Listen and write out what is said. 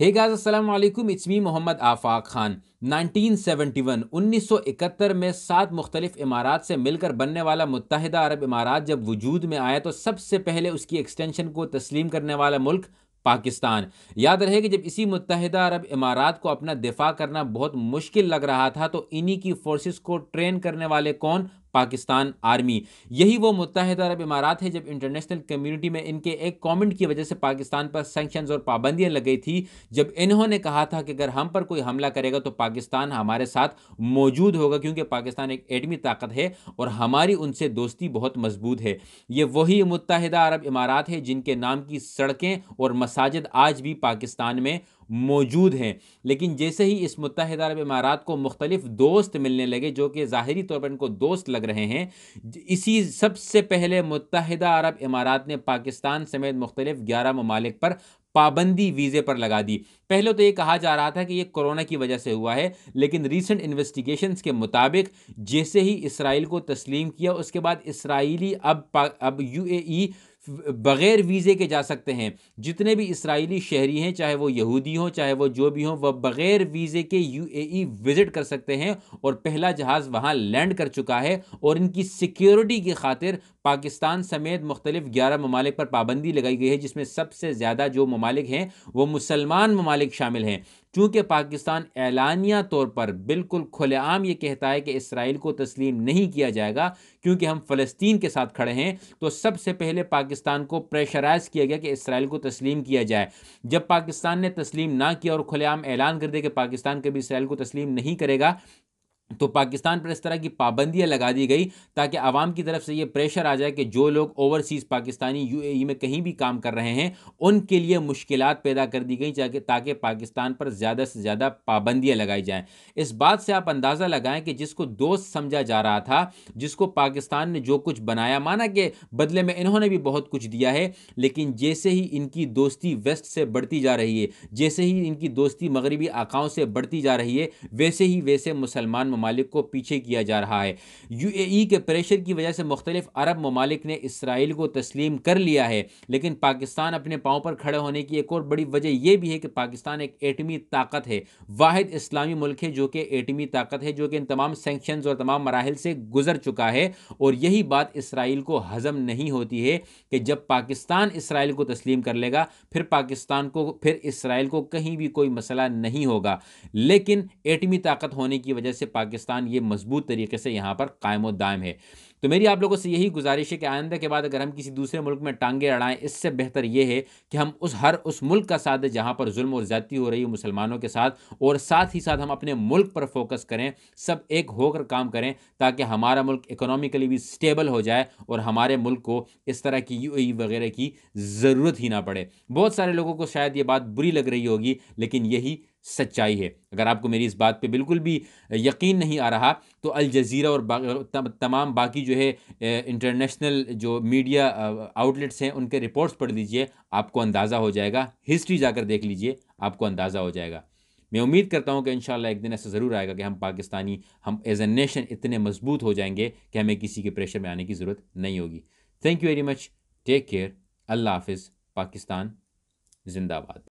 हे गाज असलम इसमी मोहम्मद आफाक खान 1971 1971 में सात मुख्तलिफ इमारात से मिलकर बनने वाला मुतहदा अरब इमारात जब वजूद में आया तो सबसे पहले उसकी एक्सटेंशन को तस्लीम करने वाला मुल्क पाकिस्तान याद रहे कि जब इसी मुतहदा अरब इमारात को अपना दिफा करना बहुत मुश्किल लग रहा था तो इन्हीं की फोर्सेस को ट्रेन करने वाले कौन पाकिस्तान आर्मी यही वो मुतहद अरब इमारात है जब इंटरनेशनल कम्युनिटी में इनके एक कमेंट की वजह से पाकिस्तान पर सेंक्शन और पाबंदियां लग गई थी जब इन्होंने कहा था कि अगर हम पर कोई हमला करेगा तो पाकिस्तान हमारे साथ मौजूद होगा क्योंकि पाकिस्तान एक एटमी ताकत है और हमारी उनसे दोस्ती बहुत मजबूत है ये वही मुतहदा अरब इमारात है जिनके नाम की सड़कें और मसाजिद आज भी पाकिस्तान में मौजूद हैं लेकिन जैसे ही इस मुतहद अरब इमारात को मुख्तलिफ दोस्त मिलने लगे जो कि ज़ाहरी तौर पर इनको दोस्त लग रहे हैं इसी सबसे पहले मुतहदा अरब इमारात ने पाकिस्तान समेत मुख्तलिफ ग्यारह ममालिक पर पाबंदी वीज़े पर लगा दी पहले तो ये कहा जा रहा था कि ये कोरोना की वजह से हुआ है लेकिन रीसेंट इन्वेस्टिगेशंस के मुताबिक जैसे ही इसराइल को तस्लीम किया उसके बाद इसराइली अब अब यूएई बग़ैर वीज़े के जा सकते हैं जितने भी इसराइली शहरी हैं चाहे वो यहूदी हों चाहे वो जो भी हों वह बग़ैर वीज़े के यूएई विज़िट कर सकते हैं और पहला जहाज़ वहाँ लैंड कर चुका है और इनकी सिक्योरिटी की खातिर पाकिस्तान समेत मुख्तलिफ ग्यारह ममालिक पर पाबंदी लगाई गई है जिसमें सबसे ज़्यादा जो ममालिक हैं वो मुसलमान ममालिक शामिल हैं चूँकि पाकिस्तान एलानिया तौर पर बिल्कुल खुलेआम ये कहता है कि इसराइल को तस्लीम नहीं किया जाएगा क्योंकि हम फ़लस्तीन के साथ खड़े हैं तो सबसे पहले पाकिस्तान को प्रेशराइज किया गया कि इसराइल को तस्लीम किया जाए जब पाकिस्तान ने तस्लीम ना किया और खुलेआम ऐलान कर दिया कि पाकिस्तान कभी इसराइल को तस्लीम नहीं करेगा तो पाकिस्तान पर इस तरह की पाबंदियाँ लगा दी गई ताकि आवाम की तरफ से ये प्रेशर आ जाए कि जो लोग ओवरसीज़ पाकिस्तानी यूएई में कहीं भी काम कर रहे हैं उनके लिए मुश्किल पैदा कर दी गई ताकि ताकि पाकिस्तान पर ज़्यादा से ज़्यादा पाबंदियाँ लगाई जाएँ इस बात से आप अंदाज़ा लगाएं कि जिसको दोस्त समझा जा रहा था जिसको पाकिस्तान ने जो कुछ बनाया माना कि बदले में इन्होंने भी बहुत कुछ दिया है लेकिन जैसे ही इनकी दोस्ती वेस्ट से बढ़ती जा रही है जैसे ही इनकी दोस्ती मगरबी आकाओं से बढ़ती जा रही है वैसे ही वैसे मुसलमान ममालिक को पीछे किया जा रहा है यू ए के प्रेशर की वजह से मुख्तलिफ अरब ममालिक ने इसराइल को तस्लीम कर लिया है लेकिन पाकिस्तान अपने पाँव पर खड़े होने की एक और बड़ी वजह यह भी है कि पाकिस्तान एक एटमी ताकत है वाद इस्लामी मुल्क है जो कि एटमी ताकत है जो कि इन तमाम सेंक्शन और तमाम मराहल से गुजर चुका है और यही बात इसराइल को हजम नहीं होती है कि जब पाकिस्तान इसराइल को तस्लीम कर लेगा फिर पाकिस्तान को फिर इसराइल को कहीं भी कोई मसला नहीं होगा लेकिन एटमी ताकत होने की वजह से पाकिस्तान पाकिस्तान ये मजबूत तरीके से यहाँ पर कायम दायम है तो मेरी आप लोगों से यही गुजारिश है कि आइंदा के बाद अगर हम किसी दूसरे मुल्क में टांगे अड़ाएं इससे बेहतर ये है कि हम उस हर उस मुल्क का साथ दें जहाँ पर जुल्म और ज़्यादती हो रही है मुसलमानों के साथ और साथ ही साथ हम अपने मुल्क पर फोकस करें सब एक होकर काम करें ताकि हमारा मुल्क इकोनॉमिकली भी स्टेबल हो जाए और हमारे मुल्क को इस तरह की यू e वगैरह की ज़रूरत ही ना पड़े बहुत सारे लोगों को शायद ये बात बुरी लग रही होगी लेकिन यही सच्चाई है अगर आपको मेरी इस बात पे बिल्कुल भी यकीन नहीं आ रहा तो अल जज़ीरा और बा, तमाम बाकी जो है इंटरनेशनल जो मीडिया आउटलेट्स हैं उनके रिपोर्ट्स पढ़ लीजिए आपको अंदाज़ा हो जाएगा हिस्ट्री जाकर देख लीजिए आपको अंदाज़ा हो जाएगा मैं उम्मीद करता हूँ कि इन एक दिन ऐसा ज़रूर आएगा कि हम पाकिस्तानी हम एज ए नेशन इतने मजबूत हो जाएंगे कि हमें किसी के प्रेशर में आने की ज़रूरत नहीं होगी thank you very much take care Allah हाफिज़ पाकिस्तान जिंदाबाद